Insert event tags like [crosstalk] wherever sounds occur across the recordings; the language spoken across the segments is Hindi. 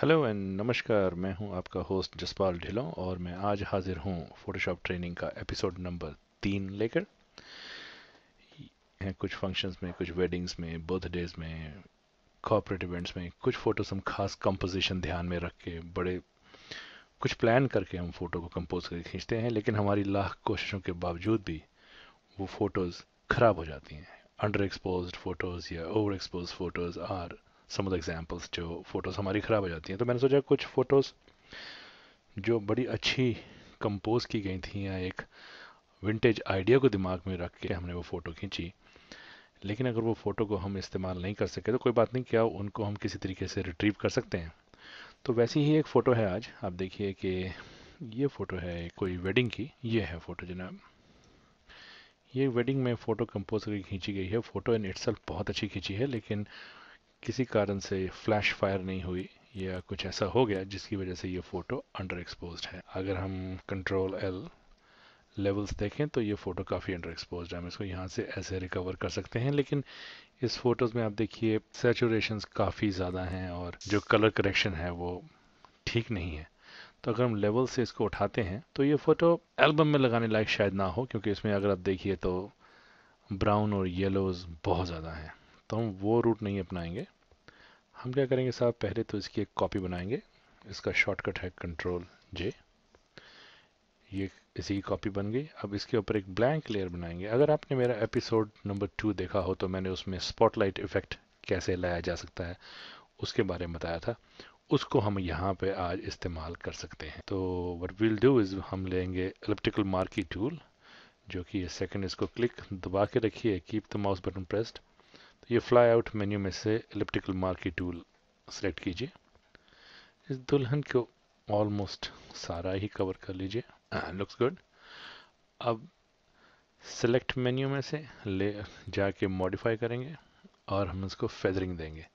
हेलो एंड नमस्कार मैं हूं आपका होस्ट जसपाल ढिलो और मैं आज हाजिर हूं फोटोशॉप ट्रेनिंग का एपिसोड नंबर तीन लेकर कुछ फंक्शंस में कुछ वेडिंग्स में बर्थडेज में कॉपरेट इवेंट्स में कुछ फ़ोटोज़ हम खास कंपोजिशन ध्यान में रख के बड़े कुछ प्लान करके हम फ़ोटो को कंपोज करके खींचते हैं लेकिन हमारी लाख कोशिशों के बावजूद भी वो फ़ोटोज़ ख़राब हो जाती हैं अंडर एक्सपोज फ़ोटोज़ या over expose photos are some examples examples जो फ़ोटोज़ हमारी ख़राब हो जाती हैं तो मैंने सोचा कुछ फ़ोटोज़ जो बड़ी अच्छी कंपोज़ की गई थी या एक विंटेज आइडिया को दिमाग में रख के हमने वो फ़ोटो खींची लेकिन अगर वो फ़ोटो को हम इस्तेमाल नहीं कर सके तो कोई बात नहीं क्या उनको हम किसी तरीके से रिट्रीव कर सकते हैं तो वैसी ही एक फ़ोटो है आज आप देखिए कि ये फ़ोटो है कोई वेडिंग की ये है फ़ोटो जनाब ये वेडिंग में फ़ोटो कंपोज करके खींची गई है फ़ोटो इन इट्सल्फ बहुत अच्छी खींची है लेकिन किसी कारण से फ्लैश फायर नहीं हुई या कुछ ऐसा हो गया जिसकी वजह से ये फ़ोटो अंडर एक्सपोज है अगर हम कंट्रोल एल लेवल्स देखें तो ये फ़ोटो काफ़ी अंडर एक्सपोज है हम इसको यहाँ से ऐसे रिकवर कर सकते हैं लेकिन इस फोटोज़ में आप देखिए सेचुरेशन काफ़ी ज़्यादा हैं और जो कलर करेक्शन है वो ठीक नहीं है तो अगर हम लेवल से इसको उठाते हैं तो ये फ़ोटो एल्बम में लगाने लायक शायद ना हो क्योंकि इसमें अगर आप देखिए तो ब्राउन और येलोज़ बहुत ज़्यादा हैं तो हम वो रूट नहीं अपनाएंगे हम क्या करेंगे साहब पहले तो इसकी एक कॉपी बनाएंगे इसका शॉर्टकट है कंट्रोल जे ये इसी की कॉपी बन गई अब इसके ऊपर एक ब्लैंक लेयर बनाएंगे अगर आपने मेरा एपिसोड नंबर टू देखा हो तो मैंने उसमें स्पॉटलाइट इफेक्ट कैसे लाया जा सकता है उसके बारे में बताया था उसको हम यहाँ पे आज इस्तेमाल कर सकते हैं तो वट विल डू इज़ हम लेंगे इलेप्टिकल मार्की टूल जो कि सेकंड इसको क्लिक दबा के रखिए keep the mouse button pressed ये फ्लाई आउट मेन्यू में से मार्क मार्की टूल सेलेक्ट कीजिए इस दुल्हन को ऑलमोस्ट सारा ही कवर कर लीजिए लुक्स ah, गुड अब सेलेक्ट मेन्यू में से ले जाके मॉडिफाई करेंगे और हम इसको फेदरिंग देंगे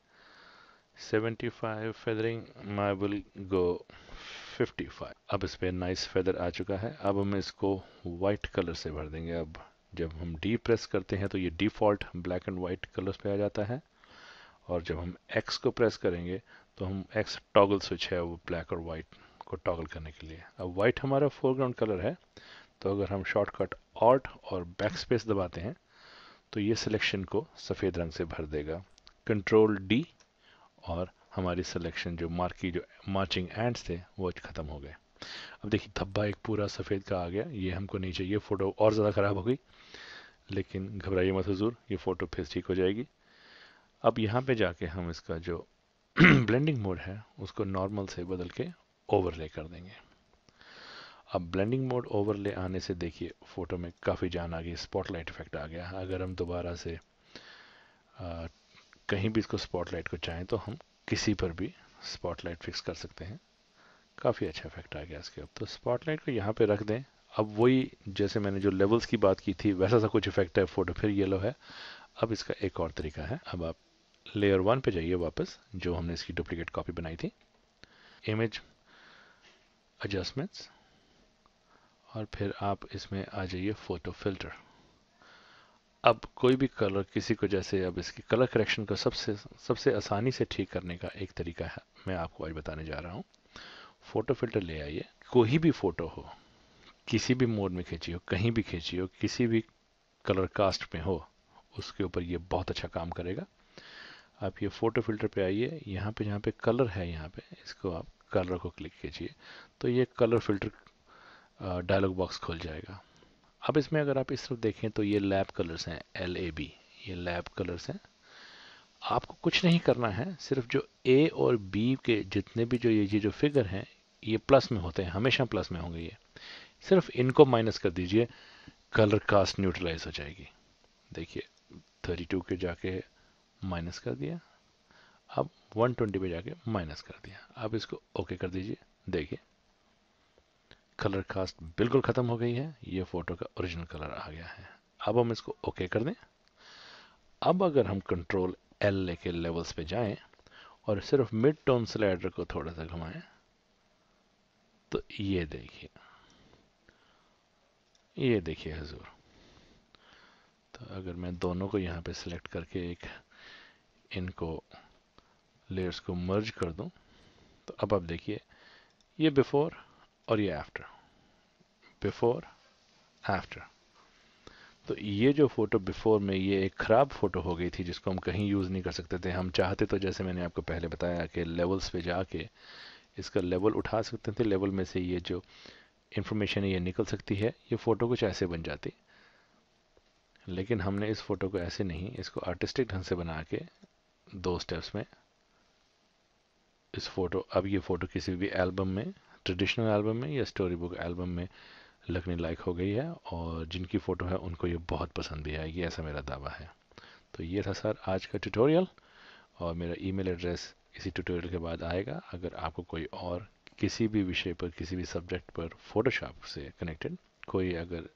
75 फेदरिंग माई विल गो 55 अब इस पर नाइस फेदर आ चुका है अब हम इसको वाइट कलर से भर देंगे अब जब हम डी प्रेस करते हैं तो ये default black and white colours पे आ जाता है और जब हम एक्स को प्रेस करेंगे तो हम एक्स टॉगल स्विच है वो ब्लैक और वाइट को टॉगल करने के लिए अब वाइट हमारा फोरग्राउंड कलर है तो अगर हम शॉर्टकट ऑर्ट और बैक स्पेस दबाते हैं तो ये सिलेक्शन को सफ़ेद रंग से भर देगा कंट्रोल डी और हमारी सिलेक्शन जो मार्की जो मार्चिंग एंड्स थे वो ख़त्म हो गए अब देखिए धब्बा एक पूरा सफ़ेद का आ गया ये हमको नहीं चाहिए फ़ोटो और ज़्यादा ख़राब हो गई लेकिन घबराइए मत हजूर ये फ़ोटो फिर ठीक हो जाएगी अब यहाँ पे जाके हम इसका जो ब्लेंडिंग [clears throat] मोड है उसको नॉर्मल से बदल के ओवरले कर देंगे अब ब्लेंडिंग मोड ओवरले आने से देखिए फ़ोटो में काफ़ी जान आ गई स्पॉटलाइट इफेक्ट आ गया अगर हम दोबारा से आ, कहीं भी इसको स्पॉटलाइट को चाहें तो हम किसी पर भी स्पॉटलाइट फिक्स कर सकते हैं काफ़ी अच्छा इफेक्ट आ गया इसके अब तो स्पॉटलाइट को यहाँ पे रख दें अब वही जैसे मैंने जो लेवल्स की बात की थी वैसा सा कुछ इफेक्ट है फोटो फिर येलो है अब इसका एक और तरीका है अब आप लेयर वन पे जाइए वापस जो हमने इसकी डुप्लीकेट कॉपी बनाई थी इमेज एडजस्टमेंट्स और फिर आप इसमें आ जाइए फ़ोटो फिल्टर अब कोई भी कलर किसी को जैसे अब इसकी कलर करेक्शन को सबसे सबसे आसानी से ठीक करने का एक तरीका है मैं आपको आज बताने जा रहा हूँ फ़ोटो फिल्टर ले आइए कोई भी फ़ोटो हो किसी भी मोड में खींची हो कहीं भी खींची हो किसी भी कलर कास्ट में हो उसके ऊपर ये बहुत अच्छा काम करेगा आप ये फ़ोटो फिल्टर पे आइए यहाँ पे जहाँ पे कलर है यहाँ पे इसको आप कलर को क्लिक कीजिए तो ये कलर फिल्टर डायलॉग बॉक्स खोल जाएगा अब इसमें अगर आप इस तरफ देखें तो ये लैब कलर्स हैं एल ए बी ये लैब कलर्स हैं आपको कुछ नहीं करना है सिर्फ जो ए और बी के जितने भी जो ये ये जो फिगर हैं ये प्लस में होते हैं हमेशा प्लस में होंगे ये सिर्फ इनको माइनस कर दीजिए कलर कास्ट न्यूट्रलाइज हो जाएगी देखिए 32 के जाके माइनस कर दिया अब 120 पे जाके माइनस कर दिया अब इसको ओके कर दीजिए देखिए कलर कास्ट बिल्कुल ख़त्म हो गई है ये फ़ोटो का ओरिजिनल कलर आ गया है अब हम इसको ओके कर दें अब अगर हम कंट्रोल एल के लेवल्स पे जाएं और सिर्फ मिड टोन स्लाइडर को थोड़ा सा घुमाएं तो ये देखिए ये देखिए हजूर तो अगर मैं दोनों को यहाँ पे सिलेक्ट करके एक इनको लेयर्स को मर्ज कर दूं तो अब आप देखिए ये बिफोर और ये आफ्टर बिफोर आफ्टर तो ये जो फ़ोटो बिफोर में ये एक ख़राब फ़ोटो हो गई थी जिसको हम कहीं यूज़ नहीं कर सकते थे हम चाहते तो जैसे मैंने आपको पहले बताया कि लेवल्स पे जाके इसका लेवल उठा सकते थे लेवल में से ये जो इंफॉर्मेशन है ये निकल सकती है ये फ़ोटो कुछ ऐसे बन जाती लेकिन हमने इस फ़ोटो को ऐसे नहीं इसको आर्टिस्टिक ढंग से बना के दो स्टेप्स में इस फ़ोटो अब ये फ़ोटो किसी भी एल्बम में ट्रेडिशनल एल्बम में या स्टोरी बुक एल्बम में लगने लायक हो गई है और जिनकी फ़ोटो है उनको ये बहुत पसंद भी आएगी ऐसा मेरा दावा है तो ये था सर आज का ट्यूटोरियल और मेरा ईमेल एड्रेस इसी ट्यूटोरियल के बाद आएगा अगर आपको कोई और किसी भी विषय पर किसी भी सब्जेक्ट पर फोटोशॉप से कनेक्टेड कोई अगर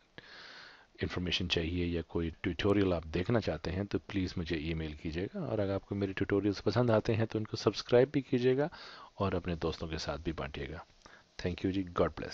इन्फॉर्मेशन चाहिए या कोई ट्यूटोरियल आप देखना चाहते हैं तो प्लीज़ मुझे ईमेल कीजिएगा और अगर आपको मेरे ट्यूटोरियल्स पसंद आते हैं तो उनको सब्सक्राइब भी कीजिएगा और अपने दोस्तों के साथ भी बांटिएगा थैंक यू जी गॉड ब्लेस